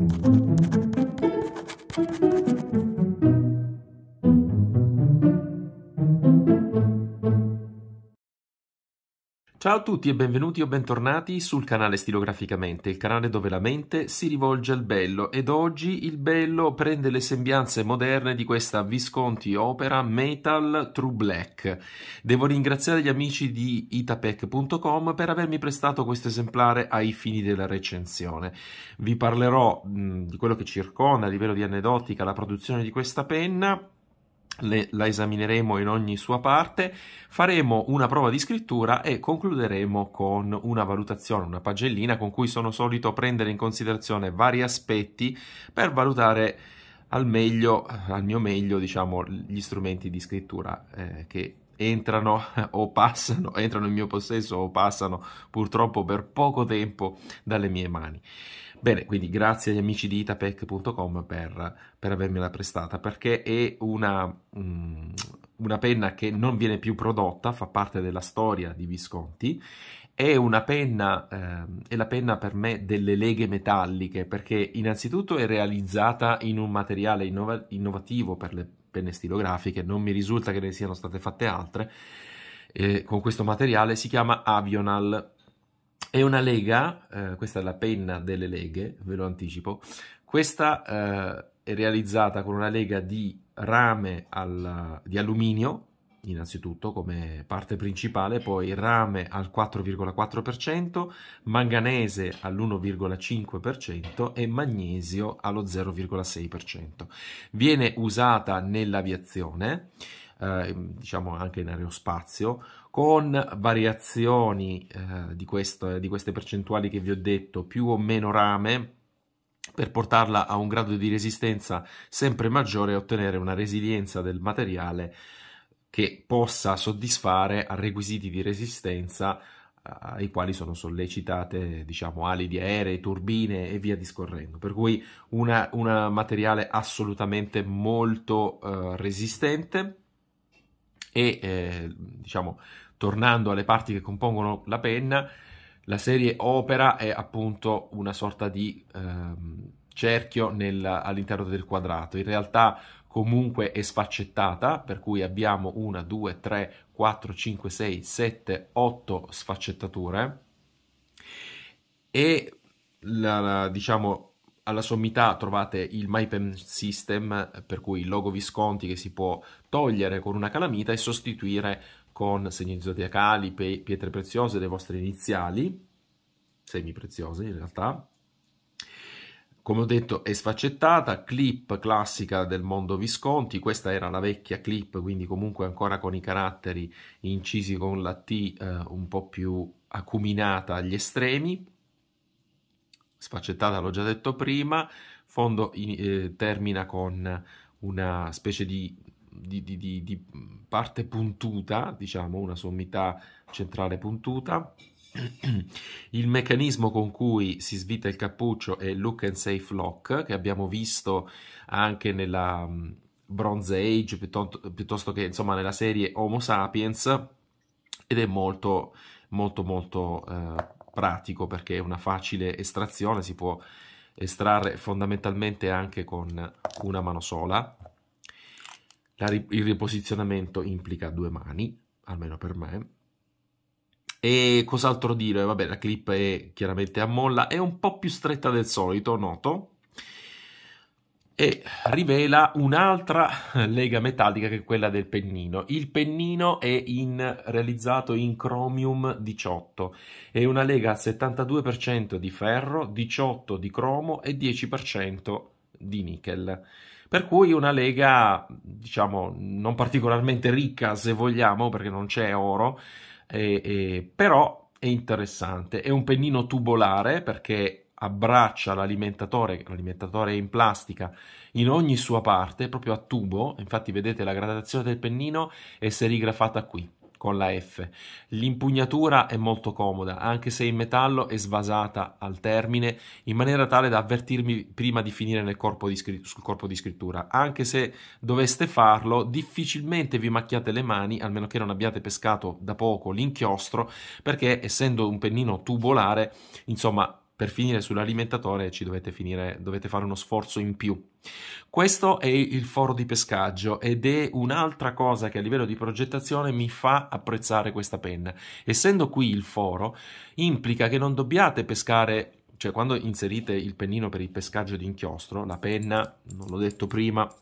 Thank you. Ciao a tutti e benvenuti o bentornati sul canale Stilograficamente, il canale dove la mente si rivolge al bello ed oggi il bello prende le sembianze moderne di questa Visconti opera Metal True Black. Devo ringraziare gli amici di itapec.com per avermi prestato questo esemplare ai fini della recensione. Vi parlerò mh, di quello che circonda a livello di aneddotica la produzione di questa penna le, la esamineremo in ogni sua parte, faremo una prova di scrittura e concluderemo con una valutazione, una pagellina con cui sono solito prendere in considerazione vari aspetti per valutare al meglio, al mio meglio, diciamo, gli strumenti di scrittura eh, che entrano o passano, entrano in mio possesso o passano purtroppo per poco tempo dalle mie mani. Bene, quindi grazie agli amici di itapec.com per, per avermela prestata, perché è una, mm, una penna che non viene più prodotta, fa parte della storia di Visconti, è una penna, ehm, è la penna per me delle leghe metalliche, perché innanzitutto è realizzata in un materiale innova- innovativo per le penne stilografiche, non mi risulta che ne siano state fatte altre, eh, con questo materiale si chiama Avional è una lega, eh, questa è la penna delle leghe, ve lo anticipo, questa eh, è realizzata con una lega di rame al, di alluminio, innanzitutto come parte principale, poi rame al 4,4%, manganese all'1,5% e magnesio allo 0,6%. Viene usata nell'aviazione eh, diciamo anche in aerospazio, con variazioni eh, di, queste, eh, di queste percentuali che vi ho detto, più o meno rame, per portarla a un grado di resistenza sempre maggiore e ottenere una resilienza del materiale che possa soddisfare a requisiti di resistenza eh, ai quali sono sollecitate diciamo ali di aerei, turbine e via discorrendo. Per cui un materiale assolutamente molto eh, resistente e eh, diciamo tornando alle parti che compongono la penna, la serie opera è appunto una sorta di ehm, cerchio nel, all'interno del quadrato. In realtà comunque è sfaccettata, per cui abbiamo una due tre quattro cinque sei sette otto sfaccettature e la, la, diciamo alla sommità trovate il MyPen System, per cui il logo Visconti che si può togliere con una calamita e sostituire con segni zodiacali, pe- pietre preziose, le vostre iniziali, semi preziose in realtà. Come ho detto è sfaccettata, clip classica del mondo Visconti, questa era la vecchia clip, quindi comunque ancora con i caratteri incisi con la T eh, un po' più acuminata agli estremi sfaccettata, l'ho già detto prima, fondo in, eh, termina con una specie di, di, di, di, parte puntuta, diciamo una sommità centrale puntuta. Il meccanismo con cui si svita il cappuccio è look and safe lock, che abbiamo visto anche nella mm, Bronze Age, piuttosto, piuttosto che insomma nella serie Homo Sapiens, ed è molto molto molto eh, pratico perché è una facile estrazione, si può estrarre fondamentalmente anche con una mano sola. La, il riposizionamento implica due mani, almeno per me. E cos'altro dire? Vabbè, la clip è chiaramente a molla, è un po' più stretta del solito, noto, e rivela un'altra lega metallica che è quella del pennino. Il pennino è in, realizzato in chromium 18, è una lega al 72% di ferro, 18% di cromo e 10% di nickel. Per cui una lega, diciamo, non particolarmente ricca se vogliamo, perché non c'è oro, eh, eh, però è interessante. È un pennino tubolare perché abbraccia l'alimentatore, l'alimentatore è in plastica in ogni sua parte, proprio a tubo, infatti vedete la gradazione del pennino è serigrafata qui con la F. L'impugnatura è molto comoda, anche se in metallo è svasata al termine in maniera tale da avvertirmi prima di finire corpo di scr- sul corpo di scrittura. Anche se doveste farlo, difficilmente vi macchiate le mani, almeno che non abbiate pescato da poco l'inchiostro, perché essendo un pennino tubolare, insomma, per finire sull'alimentatore ci dovete, finire, dovete fare uno sforzo in più. Questo è il foro di pescaggio ed è un'altra cosa che a livello di progettazione mi fa apprezzare questa penna. Essendo qui il foro, implica che non dobbiate pescare, cioè quando inserite il pennino per il pescaggio di inchiostro, la penna, non l'ho detto prima,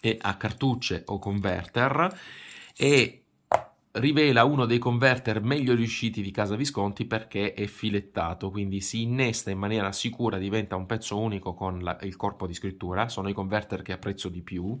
è a cartucce o converter e rivela uno dei converter meglio riusciti di Casa Visconti perché è filettato, quindi si innesta in maniera sicura, diventa un pezzo unico con la, il corpo di scrittura, sono i converter che apprezzo di più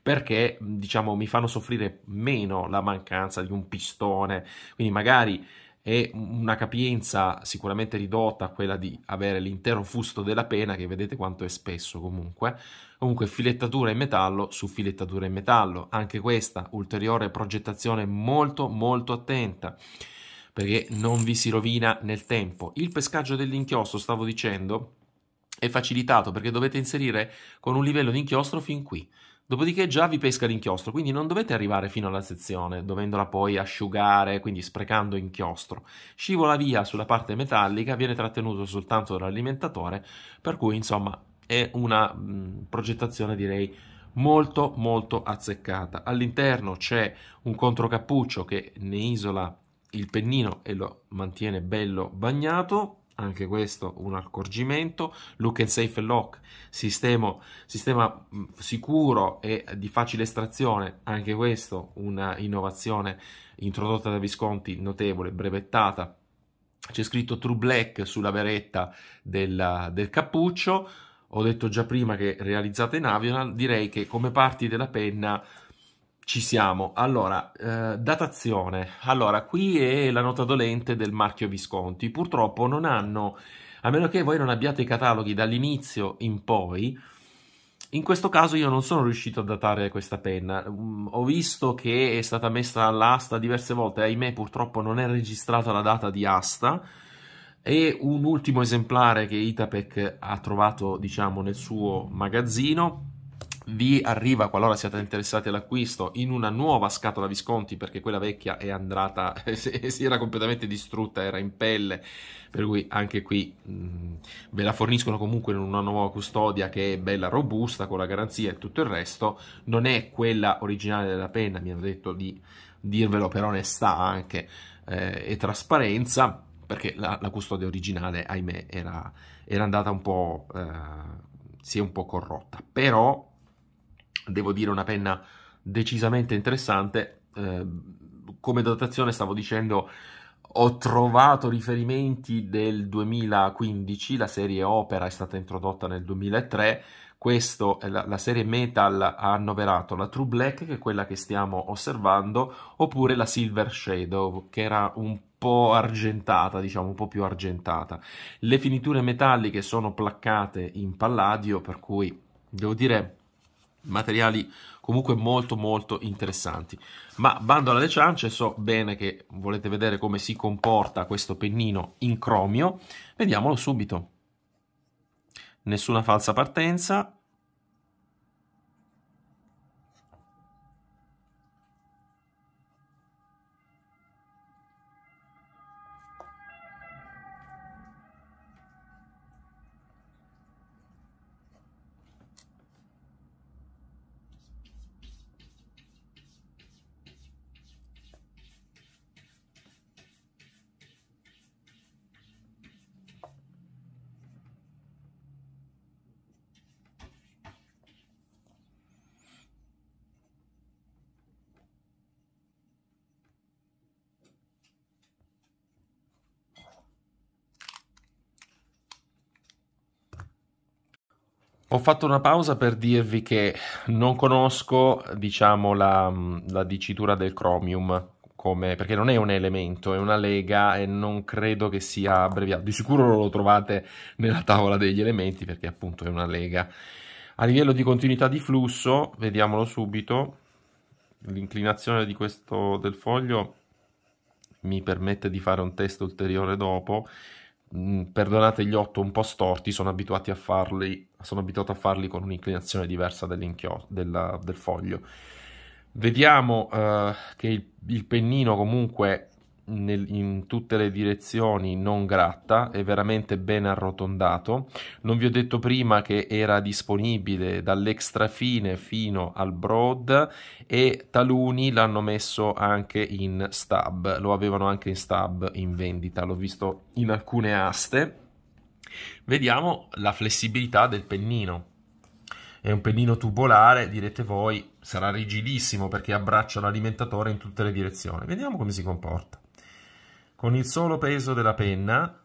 perché diciamo mi fanno soffrire meno la mancanza di un pistone, quindi magari e una capienza sicuramente ridotta a quella di avere l'intero fusto della pena, che vedete quanto è spesso comunque. Comunque filettatura in metallo su filettatura in metallo, anche questa ulteriore progettazione molto molto attenta perché non vi si rovina nel tempo. Il pescaggio dell'inchiostro, stavo dicendo, è facilitato perché dovete inserire con un livello di inchiostro fin qui. Dopodiché già vi pesca l'inchiostro, quindi non dovete arrivare fino alla sezione, dovendola poi asciugare, quindi sprecando inchiostro. Scivola via sulla parte metallica, viene trattenuto soltanto dall'alimentatore, per cui insomma è una mh, progettazione direi molto molto azzeccata. All'interno c'è un controcappuccio che ne isola il pennino e lo mantiene bello bagnato, anche questo un accorgimento. Look and Safe Lock, sistema, sistema mm, sicuro e di facile estrazione, anche questo una innovazione introdotta da Visconti notevole, brevettata. C'è scritto True Black sulla beretta del, del cappuccio. Ho detto già prima che realizzata in Avional, direi che come parti della penna ci siamo. Allora, eh, datazione. Allora, qui è la nota dolente del marchio Visconti. Purtroppo non hanno, a meno che voi non abbiate i cataloghi dall'inizio in poi, in questo caso io non sono riuscito a datare questa penna. Mm, ho visto che è stata messa all'asta diverse volte, ahimè purtroppo non è registrata la data di asta. E un ultimo esemplare che Itapec ha trovato, diciamo, nel suo magazzino vi arriva qualora siate interessati all'acquisto in una nuova scatola Visconti perché quella vecchia è andata, si era completamente distrutta, era in pelle, per cui anche qui mh, mm, ve la forniscono comunque in una nuova custodia che è bella robusta con la garanzia e tutto il resto, non è quella originale della penna, mi hanno detto di dirvelo per onestà anche eh, e trasparenza, perché la, la, custodia originale, ahimè, era, era andata un po'... Eh, si è un po' corrotta, però devo dire una penna decisamente interessante. Eh, come datazione stavo dicendo ho trovato riferimenti del 2015, la serie Opera è stata introdotta nel 2003, questo, la, la, serie Metal ha annoverato la True Black, che è quella che stiamo osservando, oppure la Silver Shadow, che era un po' argentata, diciamo un po' più argentata. Le finiture metalliche sono placcate in palladio, per cui devo dire materiali comunque molto molto interessanti. Ma bando alle ciance, so bene che volete vedere come si comporta questo pennino in cromio, vediamolo subito. Nessuna falsa partenza, Ho fatto una pausa per dirvi che non conosco, diciamo, la, la dicitura del Chromium, come, perché non è un elemento, è una lega e non credo che sia abbreviato. Di sicuro lo trovate nella tavola degli elementi perché appunto è una lega. A livello di continuità di flusso, vediamolo subito, l'inclinazione questo, del foglio mi permette di fare un test ulteriore dopo. Mm, perdonate gli otto un po' storti, sono, abituati a farli, sono abituato a farli con un'inclinazione diversa della, del foglio. Vediamo uh, che il, il, pennino comunque nel, in tutte le direzioni non gratta, è veramente ben arrotondato. Non vi ho detto prima che era disponibile dall'extra fine fino al broad e taluni l'hanno messo anche in stub, lo avevano anche in stub in vendita, l'ho visto in alcune aste. Vediamo la flessibilità del pennino. È un pennino tubolare, direte voi, sarà rigidissimo perché abbraccia l'alimentatore in tutte le direzioni. Vediamo come si comporta con il solo peso della penna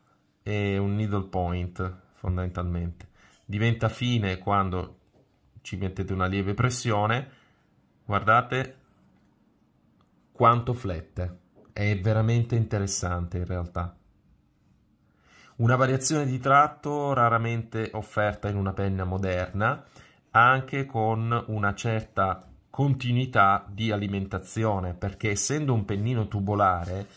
e un needle point fondamentalmente. Diventa fine quando ci mettete una lieve pressione, guardate quanto flette, è veramente interessante in realtà. Una variazione di tratto raramente offerta in una penna moderna, anche con una certa continuità di alimentazione, perché essendo un pennino tubolare,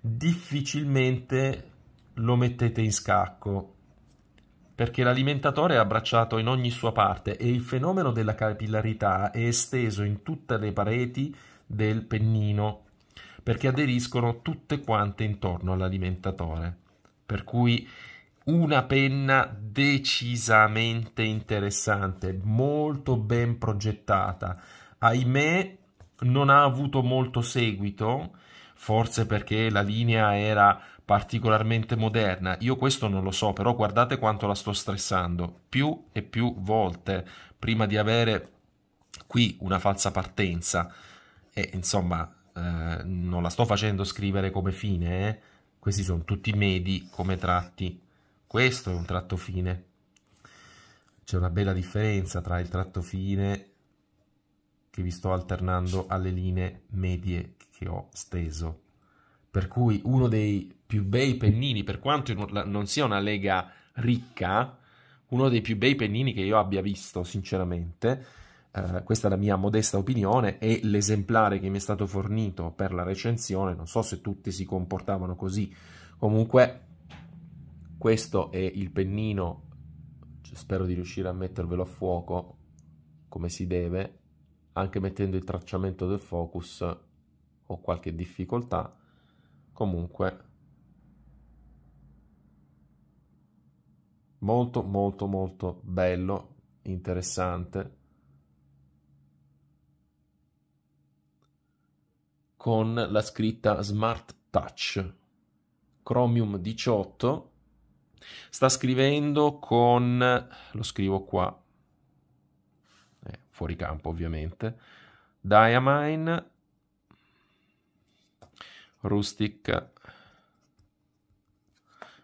difficilmente lo mettete in scacco perché l'alimentatore è abbracciato in ogni sua parte e il fenomeno della capillarità è esteso in tutte le pareti del pennino perché aderiscono tutte quante intorno all'alimentatore. Per cui una penna decisamente interessante, molto ben progettata. Ahimè, non ha avuto molto seguito forse perché la linea era particolarmente moderna. Io questo non lo so, però guardate quanto la sto stressando più e più volte prima di avere qui una falsa partenza. E insomma, eh, non la sto facendo scrivere come fine, eh? questi sono tutti medi come tratti. Questo è un tratto fine. C'è una bella differenza tra il tratto fine che vi sto alternando alle linee medie che ho steso. Per cui uno dei più bei pennini, per quanto non sia una lega ricca, uno dei più bei pennini che io abbia visto, sinceramente, eh, questa è la mia modesta opinione, è l'esemplare che mi è stato fornito per la recensione. Non so se tutti si comportavano così. Comunque, questo è il pennino, spero di riuscire a mettervelo a fuoco come si deve, anche mettendo il tracciamento del focus o qualche difficoltà, comunque molto molto molto bello, interessante, con la scritta Smart Touch. Chromium 18 sta scrivendo con, lo scrivo qua, eh, fuori campo ovviamente, Diamine rustic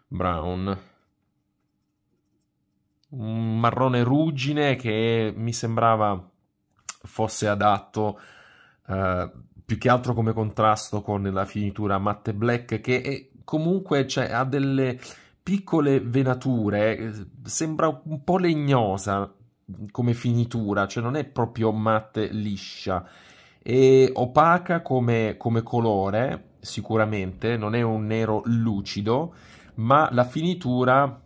brown un marrone ruggine che mi sembrava fosse adatto eh, più che altro come contrasto con la finitura matte black che è, comunque cioè, ha delle piccole venature eh, sembra un po' legnosa come finitura cioè non è proprio matte liscia e opaca come, come colore sicuramente, non è un nero lucido, ma la finitura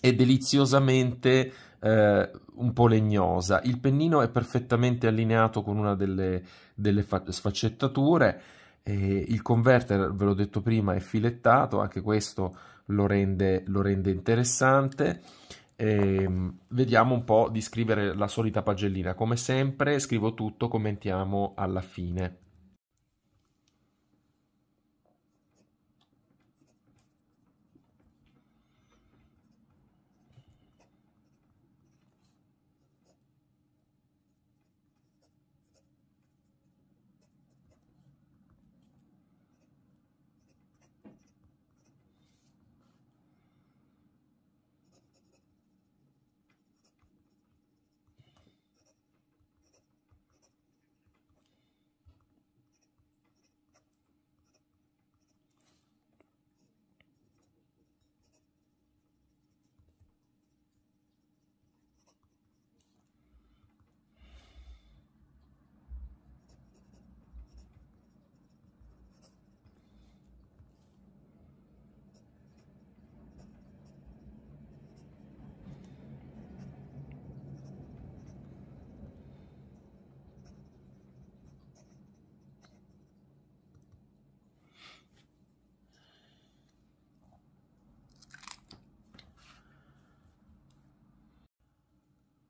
è deliziosamente eh, un po' legnosa. Il pennino è perfettamente allineato con una delle, delle sfaccettature, il converter, ve l'ho detto prima, è filettato, anche questo lo rende, lo rende interessante. E ehm, vediamo un po' di scrivere la solita pagellina. Come sempre scrivo tutto, commentiamo alla fine.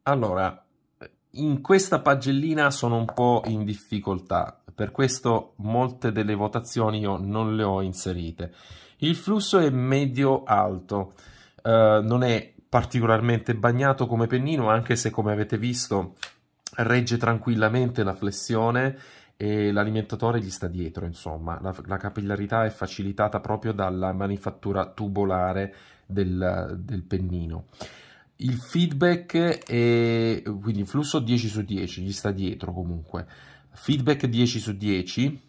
Allora, in questa pagellina sono un po' in difficoltà, per questo molte delle votazioni io non le ho inserite. Il flusso è medio-alto, eh, non è particolarmente bagnato come pennino, anche se come avete visto regge tranquillamente la flessione e l'alimentatore gli sta dietro, insomma, la, la, capillarità è facilitata proprio dalla manifattura tubolare del, del pennino il feedback è quindi flusso 10 su 10, gli sta dietro comunque. Feedback 10 su 10,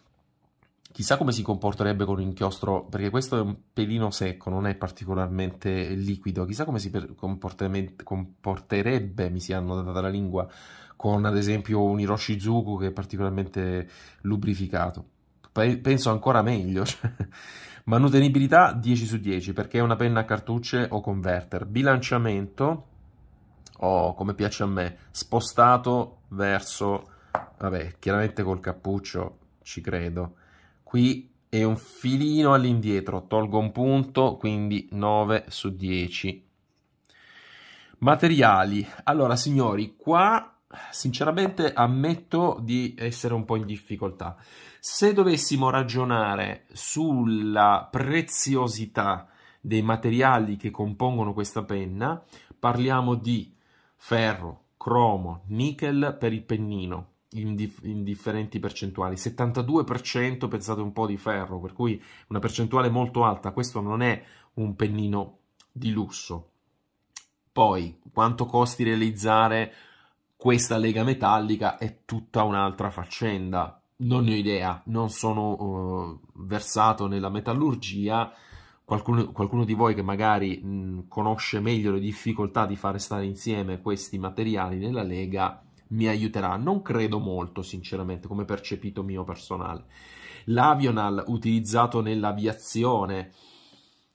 chissà come si comporterebbe con l'inchiostro, perché questo è un pelino secco, non è particolarmente liquido, chissà come si comporterebbe, mi si è annodata la lingua, con ad esempio un Hiroshizuku che è particolarmente lubrificato. Penso ancora meglio. Cioè, Manutenibilità 10 su 10 perché è una penna a cartucce o converter. Bilanciamento o come piace a me, spostato verso vabbè, chiaramente col cappuccio ci credo. Qui è un filino all'indietro, tolgo un punto, quindi 9 su 10. Materiali. Allora, signori, qua sinceramente ammetto di essere un po' in difficoltà. Se dovessimo ragionare sulla preziosità dei materiali che compongono questa penna, parliamo di ferro, cromo, nickel per il pennino in, dif in differenti percentuali, 72% pensate un po' di ferro, per cui una percentuale molto alta, questo non è un pennino di lusso. Poi, quanto costi realizzare questa lega metallica è tutta un'altra faccenda. Non ne ho idea, non sono uh, versato nella metallurgia. Qualcuno, qualcuno, di voi che magari mh, mm, conosce meglio le difficoltà di fare stare insieme questi materiali nella lega mi aiuterà. Non credo molto, sinceramente, come percepito mio personale. L'avional utilizzato nell'aviazione,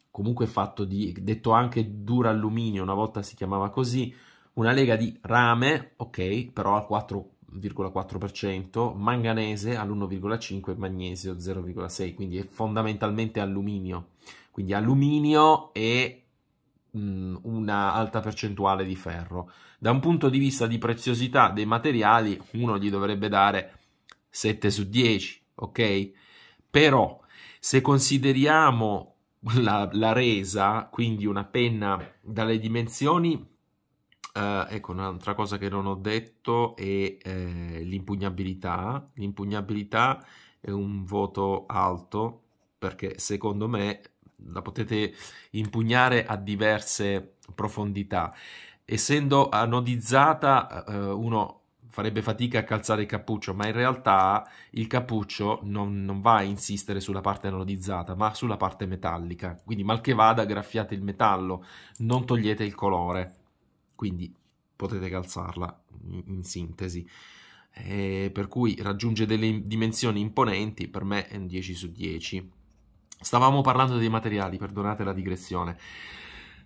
comunque fatto di, detto anche dura alluminio, una volta si chiamava così, una lega di rame, ok, però al 4,4%, manganese all'1,5%, magnesio 0,6%, quindi è fondamentalmente alluminio. Quindi alluminio e mh, mm, una alta percentuale di ferro. Da un punto di vista di preziosità dei materiali, uno gli dovrebbe dare 7 su 10, ok? Però se consideriamo la, la resa, quindi una penna dalle dimensioni Uh, ecco, un'altra cosa che non ho detto è eh, l'impugnabilità. L'impugnabilità è un voto alto perché secondo me la potete impugnare a diverse profondità. Essendo anodizzata, eh, uno farebbe fatica a calzare il cappuccio, ma in realtà il cappuccio non, non, va a insistere sulla parte anodizzata, ma sulla parte metallica. Quindi mal che vada, graffiate il metallo, non togliete il colore quindi potete calzarla in, sintesi. Eh, per cui raggiunge delle dimensioni imponenti, per me è un 10 su 10. Stavamo parlando dei materiali, perdonate la digressione.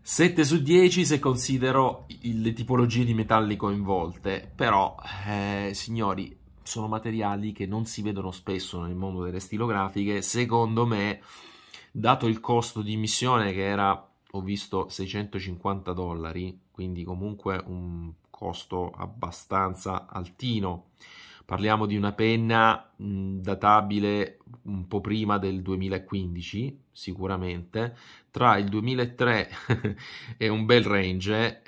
7 su 10 se considero le tipologie di metalli coinvolte, però eh, signori sono materiali che non si vedono spesso nel mondo delle stilografiche, secondo me dato il costo di missione che era, ho visto 650 dollari, quindi comunque un costo abbastanza altino. Parliamo di una penna mh, databile un po' prima del 2015, sicuramente, tra il 2003 e un bel range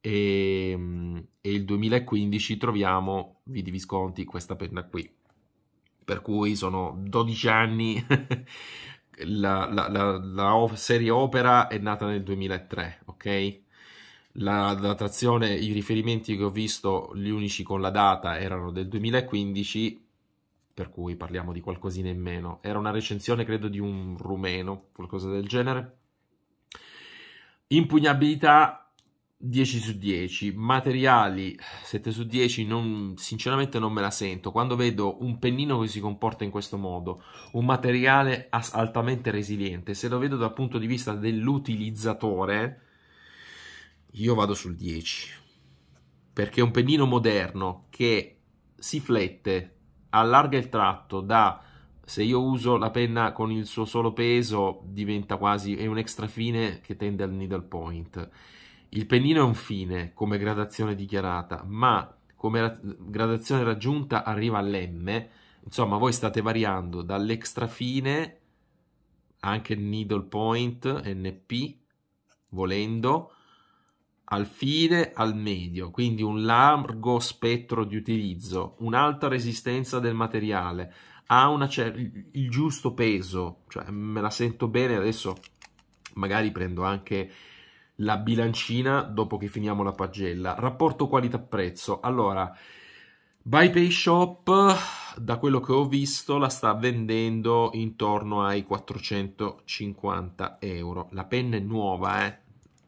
e, e il 2015 troviamo Vidi Visconti questa penna qui per cui sono 12 anni la, la, la, la, serie Opera è nata nel 2003, ok? La datazione, i riferimenti che ho visto, gli unici con la data, erano del 2015, per cui parliamo di qualcosina in meno. Era una recensione, credo, di un rumeno, qualcosa del genere. Impugnabilità 10 su 10, materiali 7 su 10, non, sinceramente non me la sento. Quando vedo un pennino che si comporta in questo modo, un materiale altamente resiliente, se lo vedo dal punto di vista dell'utilizzatore, io vado sul 10. Perché un pennino moderno che si flette, allarga il tratto da se io uso la penna con il suo solo peso diventa quasi è un extra fine che tende al needle point il pennino è un fine come gradazione dichiarata, ma come ra- gradazione raggiunta arriva all'M. Insomma, voi state variando dall'extra fine, anche needle point, NP, volendo, al fine, al medio, quindi un largo spettro di utilizzo, un'alta resistenza del materiale, ha una, cioè, il giusto peso, cioè me la sento bene adesso, magari prendo anche la bilancina dopo che finiamo la pagella. Rapporto qualità-prezzo. Allora, BuyPay Shop, da quello che ho visto, la sta vendendo intorno ai 450 euro. La penna è nuova, eh?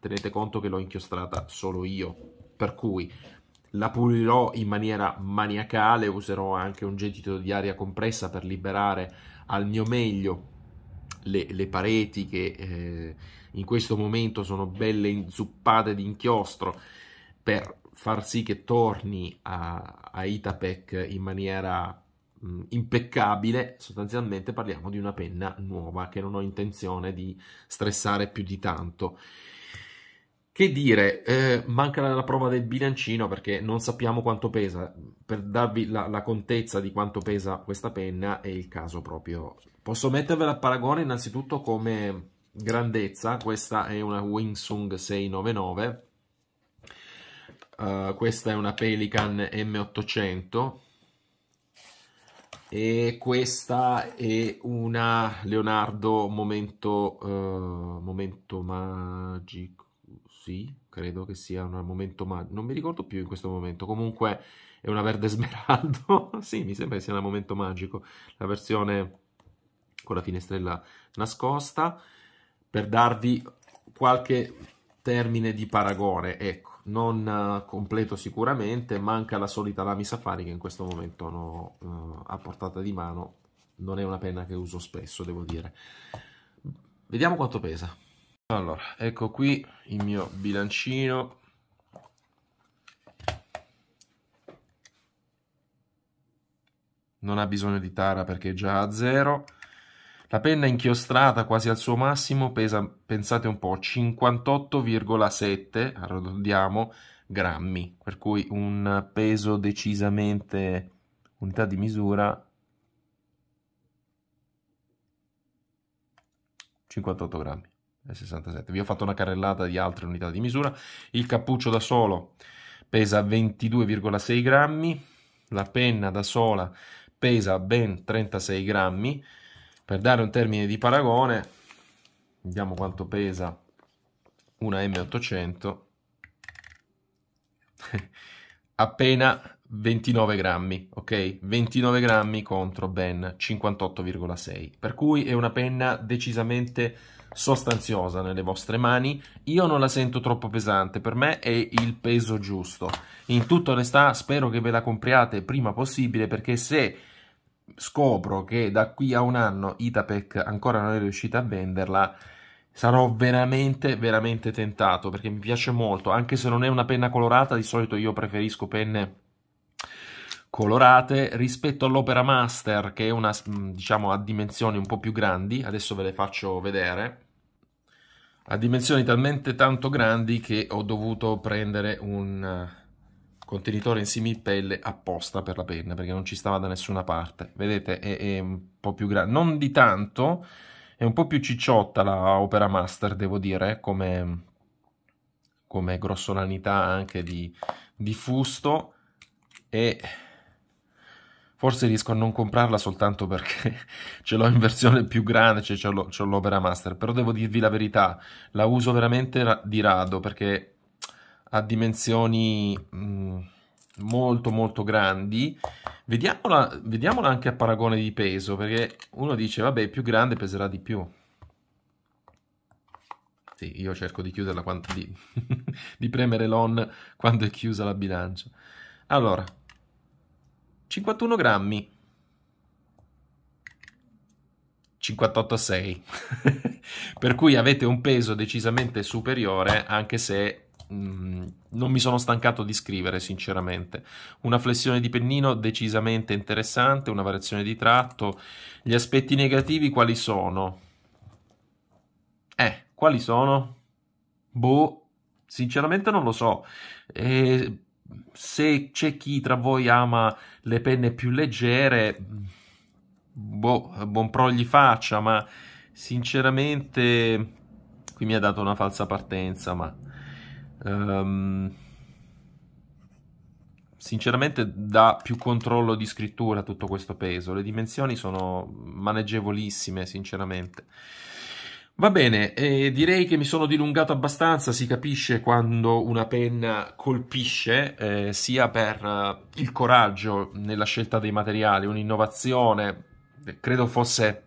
Tenete conto che l'ho inchiostrata solo io. Per cui la pulirò in maniera maniacale, userò anche un gettito di aria compressa per liberare al mio meglio le, le pareti che eh, in questo momento sono belle inzuppate di inchiostro per far sì che torni a, a Itapec in maniera mh, impeccabile, sostanzialmente parliamo di una penna nuova che non ho intenzione di stressare più di tanto. Che dire, eh, manca la prova del bilancino perché non sappiamo quanto pesa. Per darvi la, la contezza di quanto pesa questa penna è il caso proprio Posso mettervela a paragone innanzitutto come grandezza, questa è una Wingsung 699, uh, eh, questa è una Pelican M800 e questa è una Leonardo Momento, uh, momento Magico, sì, credo che sia un momento magico, non mi ricordo più in questo momento, comunque è una verde smeraldo, sì, mi sembra che sia un momento magico, la versione con la finestrella nascosta per darvi qualche termine di paragone, ecco, non eh, completo sicuramente, manca la solita Lami Safari che in questo momento ho uh, eh, a portata di mano, non è una penna che uso spesso, devo dire. Vediamo quanto pesa. Allora, ecco qui il mio bilancino. Non ha bisogno di tara perché è già a zero. La penna inchiostrata quasi al suo massimo pesa, pensate un po', 58,7, arrotondiamo, grammi, per cui un peso decisamente, unità di misura, 58 grammi. 67. Vi ho fatto una carrellata di altre unità di misura. Il cappuccio da solo pesa 22,6 grammi, la penna da sola pesa ben 36 grammi, per dare un termine di paragone, vediamo quanto pesa una M800, appena 29 grammi, ok? 29 grammi contro ben 58,6, per cui è una penna decisamente sostanziosa nelle vostre mani. Io non la sento troppo pesante, per me è il peso giusto. In tutta onestà spero che ve la compriate prima possibile perché se scopro che da qui a un anno Itapec ancora non è riuscita a venderla, sarò veramente, veramente tentato perché mi piace molto, anche se non è una penna colorata, di solito io preferisco penne colorate rispetto all'Opera Master che è una mm, diciamo a dimensioni un po' più grandi, adesso ve le faccio vedere. A dimensioni talmente tanto grandi che ho dovuto prendere un contenitore in similpelle apposta per la penna perché non ci stava da nessuna parte vedete è, è un po' più grande non di tanto è un po' più cicciotta la Opera Master devo dire come, come grossolanità anche di, di fusto e forse riesco a non comprarla soltanto perché ce l'ho in versione più grande, cioè ce l'ho, l'Opera Master, però devo dirvi la verità, la uso veramente di rado perché ha dimensioni mm, molto molto grandi. Vediamola, vediamola anche a paragone di peso, perché uno dice, vabbè, più grande peserà di più. Sì, io cerco di chiuderla quanto di, di premere l'on quando è chiusa la bilancia. Allora, 51 grammi. 58,6 per cui avete un peso decisamente superiore anche se Mm, non mi sono stancato di scrivere sinceramente. Una flessione di pennino decisamente interessante, una variazione di tratto. Gli aspetti negativi quali sono? Eh, quali sono? Boh, sinceramente non lo so. E se c'è chi tra voi ama le penne più leggere, boh, buon pro gli faccia, ma sinceramente qui mi ha dato una falsa partenza, ma Um, sinceramente dà più controllo di scrittura a tutto questo peso. Le dimensioni sono maneggevolissime, sinceramente. Va bene, eh, direi che mi sono dilungato abbastanza, si capisce quando una penna colpisce, eh, sia per eh, il coraggio nella scelta dei materiali, un'innovazione, credo fosse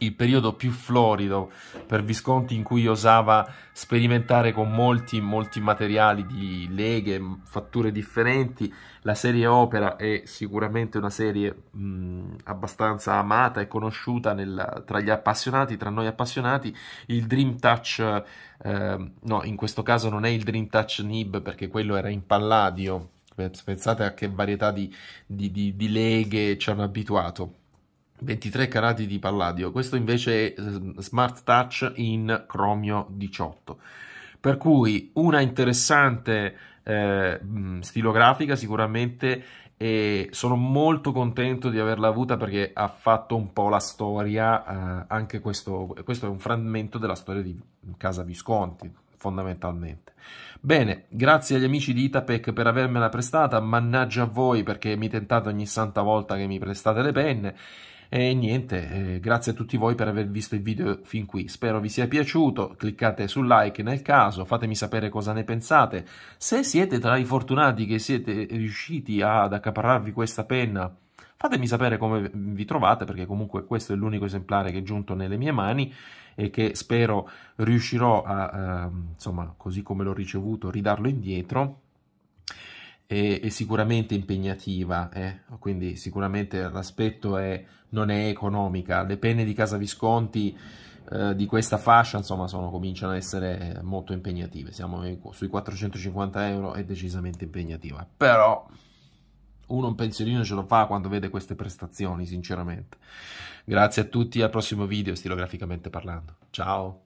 il periodo più florido per Visconti in cui osava sperimentare con molti, molti materiali di leghe, fatture differenti. La serie opera è sicuramente una serie mh, abbastanza amata e conosciuta nel, tra gli appassionati, tra noi appassionati. Il Dream Touch, eh, no, in questo caso non è il Dream Touch Nib perché quello era in Palladio. Pensate a che varietà di, di, di, di leghe ci hanno abituato 23 carati di palladio, questo invece è eh, Smart Touch in Chromio 18. Per cui una interessante eh, mm, stilografica sicuramente e sono molto contento di averla avuta perché ha fatto un po' la storia, eh, anche questo, questo è un frammento della storia di Casa Visconti, fondamentalmente. Bene, grazie agli amici di Itapec per avermela prestata, mannaggia a voi perché mi tentate ogni santa volta che mi prestate le penne e niente, eh, grazie a tutti voi per aver visto il video fin qui. Spero vi sia piaciuto, cliccate sul like nel caso, fatemi sapere cosa ne pensate. Se siete tra i fortunati che siete riusciti ad accaparrarvi questa penna, fatemi sapere come vi trovate perché comunque questo è l'unico esemplare che è giunto nelle mie mani e che spero riuscirò a, eh, insomma, così come l'ho ricevuto, ridarlo indietro è, è sicuramente impegnativa, eh? quindi sicuramente l'aspetto è, non è economica. Le penne di Casa Visconti eh, di questa fascia insomma, sono, cominciano ad essere molto impegnative, siamo sui 450 euro, è decisamente impegnativa, però uno un pensierino ce lo fa quando vede queste prestazioni, sinceramente. Grazie a tutti, al prossimo video, stilograficamente parlando. Ciao!